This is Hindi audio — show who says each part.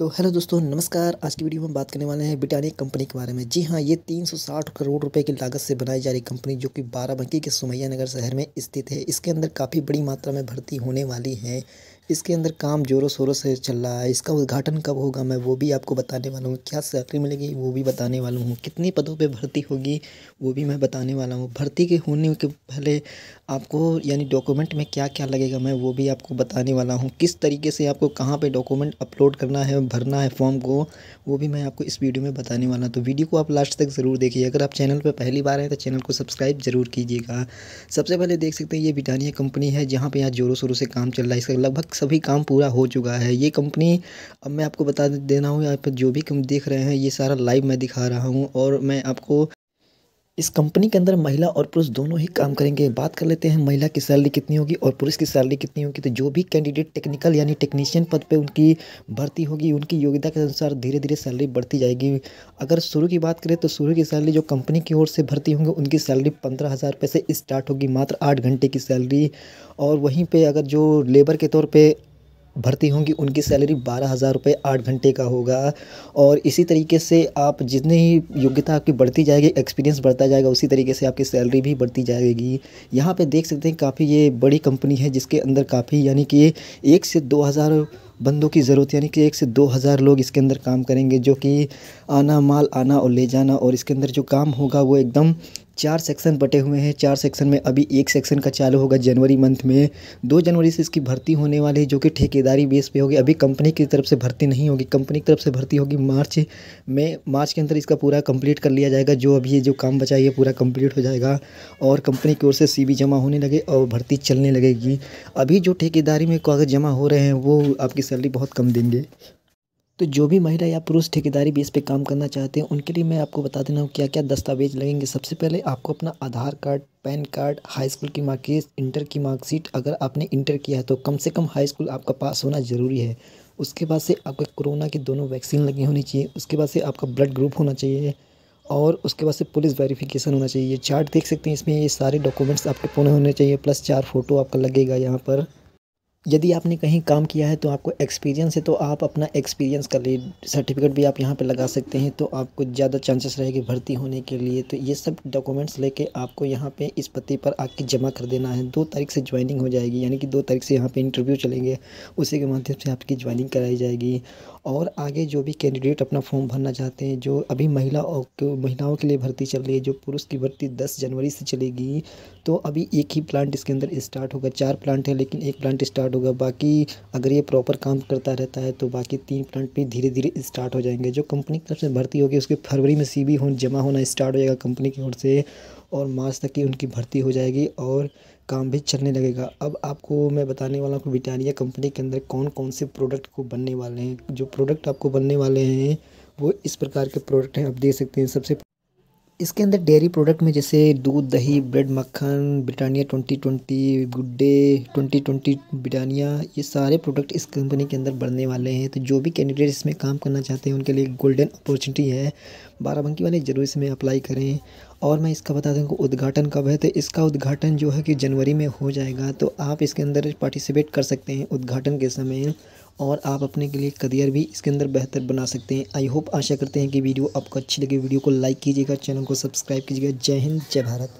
Speaker 1: तो हेलो दोस्तों नमस्कार आज की वीडियो में बात करने वाले हैं ब्रिटानिया कंपनी के बारे में जी हाँ ये 360 करोड़ रुपए की लागत से बनाई जा रही कंपनी जो कि बाराबंकी के सुमैया नगर शहर में स्थित है इसके अंदर काफ़ी बड़ी मात्रा में भर्ती होने वाली है इसके अंदर काम ज़ोरों शोरों से चल रहा है इसका उद्घाटन कब होगा मैं वो भी आपको बताने वाला हूँ क्या सैलरी मिलेगी वो भी बताने वाला हूँ कितनी पदों पे भर्ती होगी वो भी मैं बताने वाला हूँ भर्ती के होने के पहले आपको यानी डॉक्यूमेंट में क्या क्या लगेगा मैं वो भी आपको बताने वाला हूँ किस तरीके से आपको कहाँ पर डॉक्यूमेंट अपलोड करना है भरना है फॉर्म को वो भी मैं आपको इस वीडियो में बताने वाला हूँ तो वीडियो को आप लास्ट तक ज़रूर देखिए अगर आप चैनल पर पहली बार हैं तो चैनल को सब्सक्राइब ज़रूर कीजिएगा सबसे पहले देख सकते हैं ये ब्रिटानिया कंपनी है जहाँ पर यहाँ ज़ोरों शोरों से काम चल रहा है इसका लगभग सभी काम पूरा हो चुका है ये कंपनी अब मैं आपको बता देना हूँ यहाँ पर जो भी कम देख रहे हैं ये सारा लाइव मैं दिखा रहा हूँ और मैं आपको इस कंपनी के अंदर महिला और पुरुष दोनों ही काम करेंगे बात कर लेते हैं महिला की सैलरी कितनी होगी और पुरुष की सैलरी कितनी होगी तो जो भी कैंडिडेट टेक्निकल यानी टेक्नीशियन पद पे उनकी भर्ती होगी उनकी योग्यता के अनुसार धीरे धीरे सैलरी बढ़ती जाएगी अगर शुरू की बात करें तो शुरू की सैलरी जो कंपनी की ओर से भर्ती होंगे उनकी सैलरी पंद्रह हज़ार रुपये से स्टार्ट होगी मात्र आठ घंटे की सैलरी और वहीं पर अगर जो लेबर के तौर पर भर्ती होंगी उनकी सैलरी बारह हज़ार रुपये आठ घंटे का होगा और इसी तरीके से आप जितनी ही योग्यता आपकी बढ़ती जाएगी एक्सपीरियंस बढ़ता जाएगा उसी तरीके से आपकी सैलरी भी बढ़ती जाएगी यहाँ पर देख सकते हैं काफ़ी ये बड़ी कंपनी है जिसके अंदर काफ़ी यानी कि एक से दो हज़ार बंदों की ज़रूरत यानी कि एक से दो हज़ार लोग इसके अंदर काम करेंगे जो कि आना माल आना और ले जाना और इसके अंदर जो काम होगा वो एकदम चार सेक्शन बटे हुए हैं चार सेक्शन में अभी एक सेक्शन का चालू होगा जनवरी मंथ में दो जनवरी से इसकी भर्ती होने वाली है जो कि ठेकेदारी बेस पे होगी अभी कंपनी की तरफ से भर्ती नहीं होगी कंपनी की तरफ से भर्ती होगी मार्च में मार्च के अंदर इसका पूरा कंप्लीट कर लिया जाएगा जो अभी ये जो काम बचा है पूरा कम्प्लीट हो जाएगा और कंपनी की ओर से सी जमा होने लगे और भर्ती चलने लगेगी अभी जो ठेकेदारी में कागज़ जमा हो रहे हैं वो आपकी सैलरी बहुत कम देंगे तो जो भी महिला या पुरुष ठेकेदारी बेस पे काम करना चाहते हैं उनके लिए मैं आपको बता देना हूँ क्या क्या दस्तावेज लगेंगे सबसे पहले आपको अपना Aadhaar card PAN card high school की मार्कशीट इंटर की मार्कशीट अगर आपने इंटर किया है तो कम से कम हाई स्कूल आपका पास होना ज़रूरी है उसके बाद से आपको कोरोना की दोनों वैक्सीन लगी होनी चाहिए उसके बाद से आपका ब्लड ग्रुप होना चाहिए और उसके बाद से पुलिस वेरिफिकेशन होना चाहिए चार्ट देख सकते हैं इसमें ये सारे डॉक्यूमेंट्स आपके पूरे होने चाहिए प्लस चार फ़ोटो आपका लगेगा यहाँ पर यदि आपने कहीं काम किया है तो आपको एक्सपीरियंस है तो आप अपना एक्सपीरियंस का ले सर्टिफिकेट भी आप यहाँ पर लगा सकते हैं तो आपको ज़्यादा चांसेस रहेगी भर्ती होने के लिए तो ये सब डॉक्यूमेंट्स लेके आपको यहाँ पे इस पते पर आके जमा कर देना है दो तारीख से ज्वाइनिंग हो जाएगी यानी कि दो तारीख से यहाँ पर इंटरव्यू चलेंगे उसी के माध्यम से आपकी ज्वाइनिंग कराई जाएगी और आगे जो भी कैंडिडेट अपना फॉर्म भरना चाहते हैं जो अभी महिला महिलाओं के लिए भर्ती चल रही है जो पुरुष की भर्ती दस जनवरी से चलेगी तो अभी एक ही प्लांट इसके अंदर स्टार्ट होगा चार प्लांट है लेकिन एक प्लांट स्टार्ट स्टार्ट होगा बाकी अगर ये प्रॉपर काम करता रहता है तो बाकी तीन प्लांट भी धीरे धीरे स्टार्ट हो जाएंगे जो कंपनी की तरफ से भर्ती होगी उसके फरवरी में सी बी हो जमा होना स्टार्ट हो जाएगा कंपनी की ओर से और मार्च तक की उनकी भर्ती हो जाएगी और काम भी चलने लगेगा अब आपको मैं बताने वाला हूँ ब्रिटानिया कंपनी के अंदर कौन कौन से प्रोडक्ट को बनने वाले हैं जो प्रोडक्ट आपको बनने वाले हैं वो इस प्रकार के प्रोडक्ट हैं आप देख सकते हैं सबसे इसके अंदर डेयरी प्रोडक्ट में जैसे दूध दही ब्रेड मक्खन Britannia twenty twenty Good Day twenty twenty Britannia ये सारे प्रोडक्ट इस कंपनी के अंदर बढ़ने वाले हैं तो जो भी कैंडिडेट इसमें काम करना चाहते हैं उनके लिए गोल्डन अपॉर्चुनिटी है बाराबंकी वाले जरूर इसमें अप्लाई करें और मैं इसका बता दूँ उद्घाटन कब है तो इसका उद्घाटन जो है कि जनवरी में हो जाएगा तो आप इसके अंदर पार्टिसिपेट कर सकते हैं उद्घाटन के समय और आप अपने के लिए करियर भी इसके अंदर बेहतर बना सकते हैं आई होप आशा करते हैं कि वीडियो आपको अच्छी लगे वीडियो को लाइक कीजिएगा चैनल को सब्सक्राइब कीजिएगा जय हिंद जय भारत